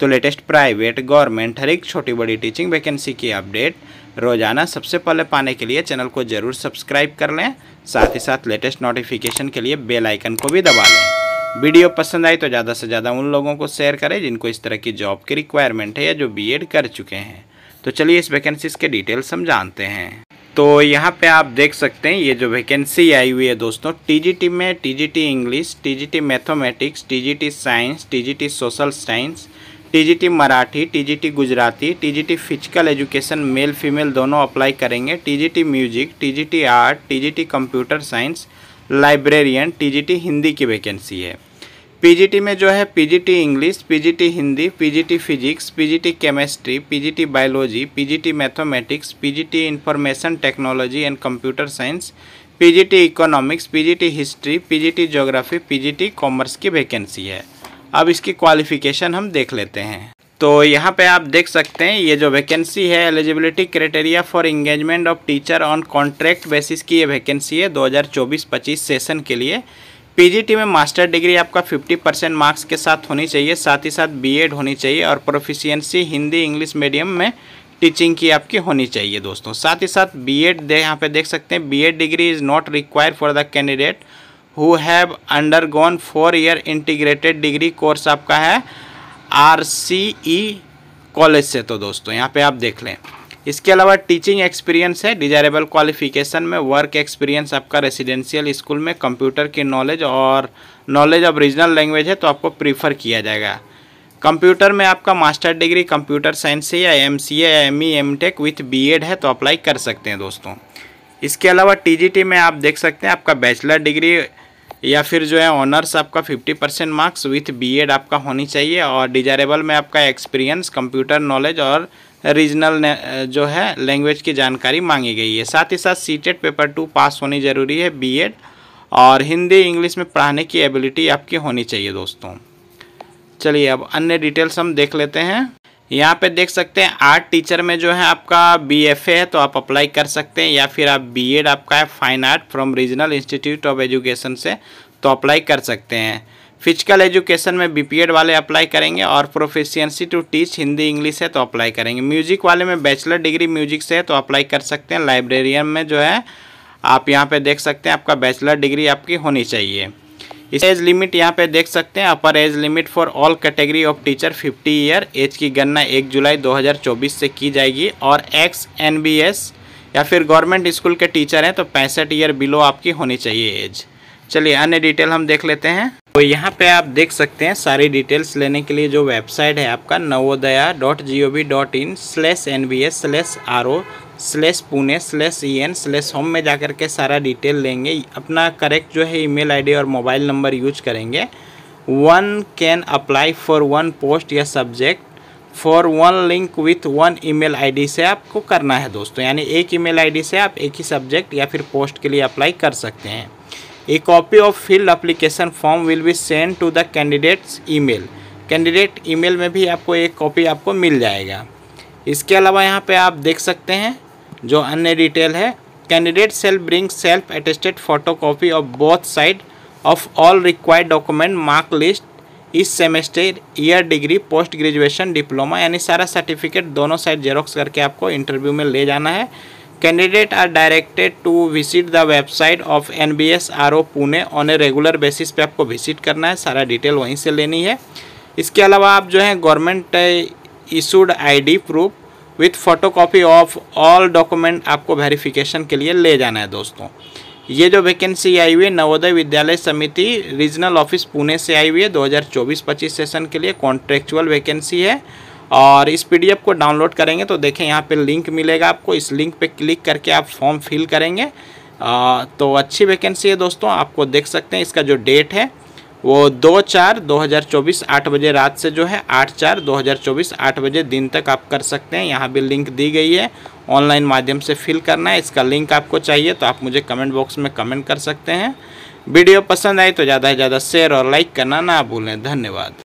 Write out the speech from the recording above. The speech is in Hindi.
तो लेटेस्ट प्राइवेट गवर्नमेंट हर एक छोटी बड़ी टीचिंग वैकेंसी की अपडेट रोज़ाना सबसे पहले पाने के लिए चैनल को ज़रूर सब्सक्राइब कर लें साथ ही साथ लेटेस्ट नोटिफिकेशन के लिए बेल आइकन को भी दबा लें वीडियो पसंद आई तो ज़्यादा से ज़्यादा उन लोगों को शेयर करें जिनको इस तरह की जॉब की रिक्वायरमेंट है या जो बीएड कर चुके हैं तो चलिए इस वैकेंसीज के डिटेल समझाते हैं तो यहाँ पे आप देख सकते हैं ये जो वैकेंसी आई हुई है दोस्तों टीजीटी में TGT English TGT mathematics TGT science TGT social science TGT Marathi TGT Gujarati TGT physical education male female दोनों अप्लाई करेंगे TGT music TGT art TGT computer science librarian TGT Hindi की वैकेंसी है पीजीटी में जो है PGT English PGT Hindi PGT physics PGT chemistry PGT biology PGT mathematics PGT information technology and computer science PGT economics PGT history PGT geography PGT commerce की वैकेंसी है अब इसकी क्वालिफ़िकेशन हम देख लेते हैं तो यहाँ पे आप देख सकते हैं ये जो वैकेंसी है eligibility criteria for engagement of teacher on contract basis की ये वैकेंसी है 2024-25 सेशन के लिए पीजीटी में मास्टर डिग्री आपका 50 परसेंट मार्क्स के साथ होनी चाहिए साथ ही साथ बीएड होनी चाहिए और प्रोफिशियंसी हिंदी इंग्लिश मीडियम में टीचिंग की आपकी होनी चाहिए दोस्तों साथ ही साथ बी एड यहाँ पे देख सकते हैं B Ed degree is not require for the candidate who have gone four year integrated degree course आपका है आर सी ई कॉलेज से तो दोस्तों यहाँ पे आप देख लें इसके अलावा टीचिंग एक्सपीरियंस है डिजायरेबल क्वालिफिकेशन में वर्क एक्सपीरियंस आपका रेसिडेंशियल स्कूल में कंप्यूटर की नॉलेज और नॉलेज ऑफ रीजनल लैंग्वेज है तो आपको प्रीफर किया जाएगा कंप्यूटर में आपका मास्टर डिग्री कंप्यूटर साइंस से या एम सी या M E M tech with B Ed है तो अप्लाई कर सकते हैं दोस्तों इसके अलावा टी जी टी में आप देख सकते हैं आपका बैचलर डिग्री या फिर जो है ऑनर्स आपका 50 परसेंट मार्क्स विथ बीएड आपका होनी चाहिए और डिजायरेबल में आपका एक्सपीरियंस कंप्यूटर नॉलेज और रीजनल जो है लैंग्वेज की जानकारी मांगी गई है साथ ही साथ सीटेट पेपर टू पास होनी ज़रूरी है बी और हिंदी इंग्लिश में पढ़ाने की एबिलिटी आपकी होनी चाहिए दोस्तों चलिए अब अन्य डिटेल्स हम देख लेते हैं यहाँ पे देख सकते हैं आर्ट टीचर में जो है आपका बीएफए है तो आप अप्लाई कर सकते हैं या फिर आप बीएड आपका है fine art from regional institute of education से तो अप्लाई कर सकते हैं फिजिकल एजुकेशन में बीपीएड वाले अप्लाई करेंगे और proficiency to teach Hindi English है तो अप्लाई करेंगे म्यूजिक वाले में बैचलर डिग्री म्यूजिक से है तो अप्लाई कर सकते हैं लाइब्रेरियन में जो है आप यहाँ पर देख सकते हैं आपका बैचलर डिग्री आपकी होनी चाहिए इस एज लिमिट यहाँ पे देख सकते हैं upper age limit for all category of teacher 50 year age की गणना 1 जुलाई 2024 से की जाएगी और एक्स एन या फिर गवर्नमेंट स्कूल के टीचर हैं तो पैंसठ ईयर बिलो आपकी होनी चाहिए एज चलिए अन्य डिटेल हम देख लेते हैं तो यहाँ पे आप देख सकते हैं सारी डिटेल्स लेने के लिए जो वेबसाइट है आपका Navodaya dot G O V dot in slash N B S slash R O slash Pune slash E N slash home में जा कर के सारा डिटेल लेंगे अपना करेक्ट जो है ईमेल आईडी और मोबाइल नंबर यूज करेंगे one can apply for one post या subject for one link with one email ID से आपको करना है दोस्तों यानी एक ईमेल आईडी से आप एक ही सब्जेक्ट या फिर पोस्ट के लिए अप्लाई कर सकते हैं copy of filled application form will be send to the candidates email candidate email में भी आपको एक कॉपी आपको मिल जाएगा इसके अलावा यहाँ पे आप देख सकते हैं जो अन्य डिटेल है candidate self bring self attested photo copy of both side of all required document mark list इस semester year degree post graduation diploma यानी सारा सर्टिफिकेट दोनों साइड जेरोक्स करके आपको इंटरव्यू में ले जाना है candidate are directed to visit the website of N B S R O Pune on a regular basis पे आपको विजिट करना है सारा डिटेल वहीं से लेनी है इसके अलावा आप जो है government issued I D proof with photo copy of all document आपको वेरिफिकेशन के लिए ले जाना है दोस्तों ये जो वैकेंसी आई हुई है नवोदय विद्यालय समिति रीजनल ऑफिस पुणे से आई हुई है दो हज़ार चौबीस पच्चीस सेशन के लिए कॉन्ट्रेक्चुअल वैकेंसी है और इस पीडीएफ को डाउनलोड करेंगे तो देखें यहाँ पे लिंक मिलेगा आपको इस लिंक पे क्लिक करके आप फॉर्म फिल करेंगे आ, तो अच्छी वैकेंसी है दोस्तों आपको देख सकते हैं इसका जो डेट है वो दो चार दो हज़ार चौबीस आठ बजे रात से जो है आठ चार दो हज़ार चौबीस आठ बजे दिन तक आप कर सकते हैं यहाँ भी लिंक दी गई है ऑनलाइन माध्यम से फिल करना है इसका लिंक आपको चाहिए तो आप मुझे कमेंट बॉक्स में कमेंट कर सकते हैं वीडियो पसंद आई तो ज़्यादा से ज़्यादा शेयर और लाइक करना ना भूलें धन्यवाद